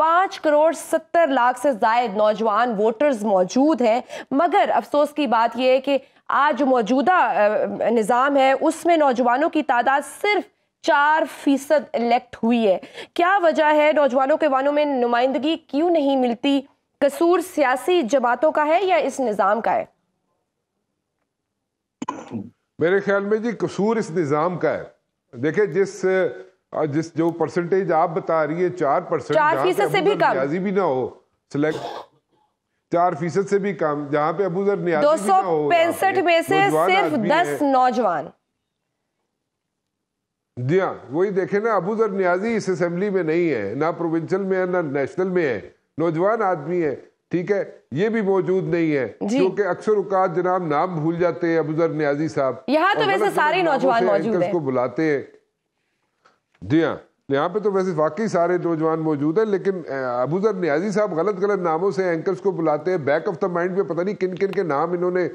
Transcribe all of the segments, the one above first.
पाँच करोड़ सत्तर लाख से जायद नौजवान वोटर्स मौजूद हैं मगर अफसोस की बात यह है कि आज जो मौजूदा निज़ाम है उसमें नौजवानों की तादाद सिर्फ चार फीसद इलेक्ट हुई है क्या वजह है नौजवानों के वानों में नुमाइंदगी क्यों नहीं मिलती कसूर सियासी जमातों का है या इस निज़ाम का है मेरे ख्याल में जी कसूर इस निज़ाम का है देखिए जिस और जिस जो परसेंटेज आप बता रही है चार परसेंट चार फीसद से भी कम भी ना हो सिलेक्ट चार फीसद से भी कम जहाँ पे अबूजर न्याजी दो सौ पैंसठ में से सिर्फ दस नौजवान जी हाँ वही देखे ना अबूजर न्याजी इस असेंबली में नहीं है ना प्रोविंशियल में है ना नेशनल में है नौजवान आदमी है ठीक है ये भी मौजूद नहीं है क्योंकि अक्सर उकात जनाब नाम भूल जाते हैं अबूजर न्याजी साहब यहाँ तो वैसे सारे नौजवान मौजूद हैं बुलाते हैं जी हाँ यहाँ पे तो वैसे वाकई सारे नौजवान मौजूद हैं लेकिन अबूजर न्याजी साहब गलत गलत नामों से एंकर्स को बुलाते हैं बैक ऑफ द माइंड में पता नहीं किन किन के नाम इन्होंने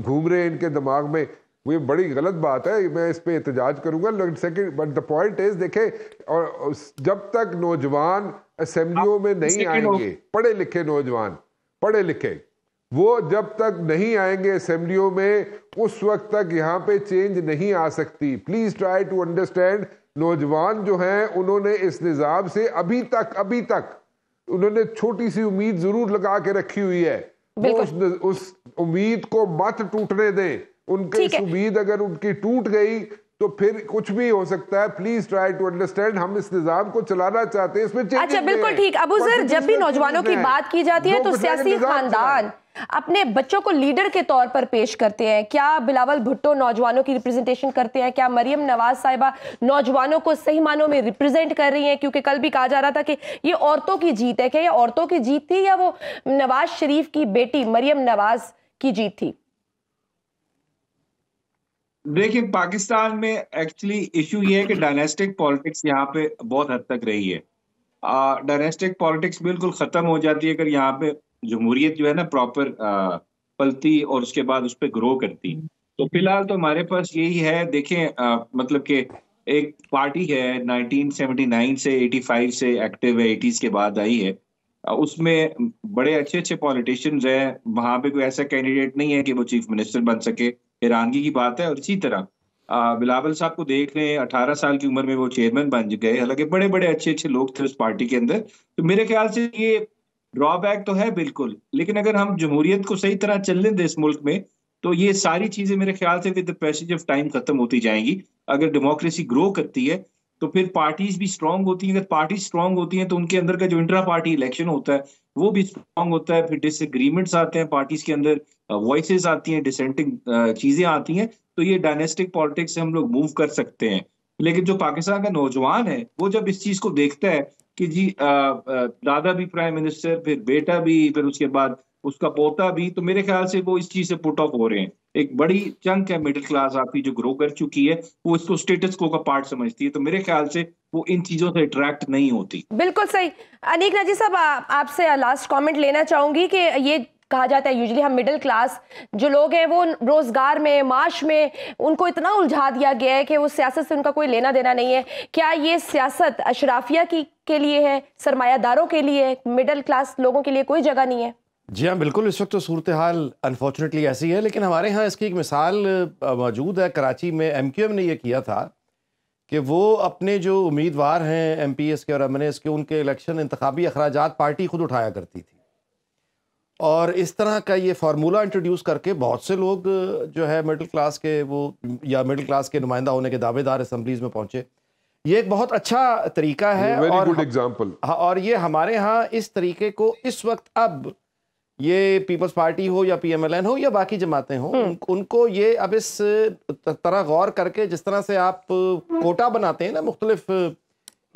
घूम रहे हैं इनके दिमाग में वो ये बड़ी गलत बात है मैं इस पर एहतजाज करूंगा लेकिन second but the point is देखे और जब तक नौजवान असम्बलियों में नहीं आएंगे पढ़े लिखे नौजवान पढ़े लिखे वो जब तक नहीं आएंगे असेंबलियों में उस वक्त तक यहाँ पे चेंज नहीं आ सकती प्लीज ट्राई टू अंडरस्टैंड नौजवान जो हैं उन्होंने इस निज़ाम से अभी तक अभी तक उन्होंने छोटी सी उम्मीद जरूर लगा के रखी हुई है वो उस, उस उम्मीद को मत टूटने दें उनकी उम्मीद अगर उनकी टूट गई तो फिर कुछ भी हो सकता है प्लीज ट्राई टू अंडरस्टैंड हम इस निजाम को चलाना चाहते हैं इसमें अच्छा बिल्कुल ठीक अबू सर जब भी नौजवानों की बात की जाती है तो सियासी खानदान अपने बच्चों को लीडर के तौर पर पेश करते हैं क्या बिलावल भुट्टो नौजवानों की रिप्रेजेंटेशन करते हैं क्या मरियम नवाज साहिबा नौजवानों को सही मानों में रिप्रेजेंट कर रही हैं क्योंकि कल भी कहा जा रहा था कि ये औरतों की जीत है क्या ये औरतों की जीत थी या वो नवाज शरीफ की बेटी मरियम नवाज की जीत थी देखिए पाकिस्तान में एक्चुअली इशू ये है कि डायनेस्टिक पॉलिटिक्स यहाँ पे बहुत हद तक रही है डायनेस्टिक पॉलिटिक्स बिल्कुल ख़त्म हो जाती है अगर यहाँ पे जमहूरियत जो है ना प्रॉपर पलती और उसके बाद उस पर ग्रो करती तो फिलहाल तो हमारे पास यही है देखें आ, मतलब कि एक पार्टी है 1979 से 85 से एक्टिव है एटीज के बाद आई है उसमें बड़े अच्छे अच्छे पॉलिटिशियंस हैं वहाँ पे कोई ऐसा कैंडिडेट नहीं है कि वो चीफ मिनिस्टर बन सके हैरानगी की बात है और इसी तरह बिलावल साहब को देख रहे हैं अठारह साल की उम्र में वो चेयरमैन बन गए हालांकि बड़े बड़े अच्छे अच्छे लोग थे उस पार्टी के अंदर तो मेरे ख्याल से ये ड्रॉबैक तो है बिल्कुल लेकिन अगर हम जमहूरियत को सही तरह चलने दें इस मुल्क में तो ये सारी चीजें मेरे ख्याल से with the passage of time खत्म होती जाएंगी अगर डेमोक्रेसी ग्रो करती है तो फिर पार्टीज भी स्ट्रांग होती हैं अगर पार्टी स्ट्रांग होती हैं तो उनके अंदर का जो इंट्रा पार्टी इलेक्शन होता है वो भी स्ट्रांग होता है फिर डिसएग्रीमेंट्स आते हैं पार्टीज के अंदर वॉइसेस uh, आती हैं डिसेंटिंग uh, चीजें आती हैं तो ये डायनेस्टिक पॉलिटिक्स से हम लोग मूव कर सकते हैं लेकिन जो पाकिस्तान का नौजवान है वो जब इस चीज को देखता है कि जी दादा भी प्राइम मिनिस्टर फिर बेटा भी फिर उसके बाद उसका पोता भी तो मेरे ख्याल से वो इस चीज से पुट ऑफ हो रहे हैं एक बड़ी चंक है मिडिल क्लास आपकी जो ग्रो कर चुकी है वो इसको स्टेटस को का पार्ट समझती है तो मेरे ख्याल से वो इन चीजों से अट्रैक्ट नहीं होती बिल्कुल सही अनिक नजी साहब आपसे लास्ट कमेंट लेना चाहूंगी कि ये कहा जाता है यूजली हम मिडिल क्लास जो लोग हैं वो रोज़गार में माश में उनको इतना उलझा दिया गया है कि वो सियासत से उनका कोई लेना देना नहीं है क्या ये सियासत अशराफिया की के लिए है सरमायादारों के लिए है मिडिल क्लास लोगों के लिए कोई जगह नहीं है जी हाँ बिल्कुल इस वक्त तो सूरत हाल अनफॉर्चुनेटली ऐसी है लेकिन हमारे यहाँ इसकी एक मिसाल मौजूद है कराची में एम क्यू एम ने यह किया था कि वो अपने जो उम्मीदवार हैं एम पी एस के और एम एन एस के उनके इलेक्शन इंतबी अखराज पार्टी खुद उठाया करती थी और इस तरह का ये फार्मूला इंट्रोड्यूस करके बहुत से लोग जो है मिडिल क्लास के वो या मिडिल क्लास के नुमाइंदा होने के दावेदार असम्बलीज में पहुंचे ये एक बहुत अच्छा तरीका है और good हाँ, और ये हमारे यहाँ इस तरीके को इस वक्त अब ये पीपल्स पार्टी हो या पीएमएलएन हो या बाकी जमातें हों हम्म। उन, उनको ये अब इस तरह गौर करके जिस तरह से आप कोटा बनाते हैं ना मुख्तलिफ़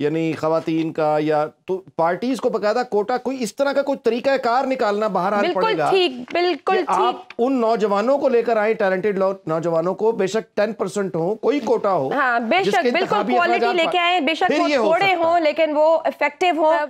यानी खातन का या तो पार्टीज को बकायदा कोटा कोई इस तरह का कोई तरीका कार निकालना बाहर आना पड़ेगा ठीक बिल्कुल ठीक आप उन नौजवानों को लेकर आए टैलेंटेड नौजवानों को बेशक टेन परसेंट हो कोई कोटा हो हाँ, बेशक बिल्कुल क्वालिटी लेके आए बेशक थोड़े हो लेकिन वो इफेक्टिव हो